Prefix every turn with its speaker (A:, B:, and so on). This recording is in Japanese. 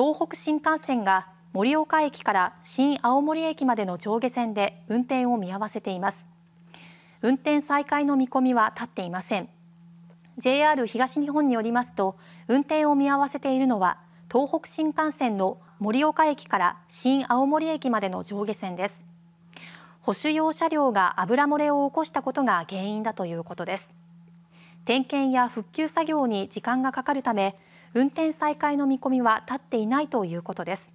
A: 東北新幹線が盛岡駅から新青森駅までの上下線で運転を見合わせています運転再開の見込みは立っていません JR 東日本によりますと運転を見合わせているのは東北新幹線の盛岡駅から新青森駅までの上下線です保守用車両が油漏れを起こしたことが原因だということです点検や復旧作業に時間がかかるため運転再開の見込みは立っていないということです。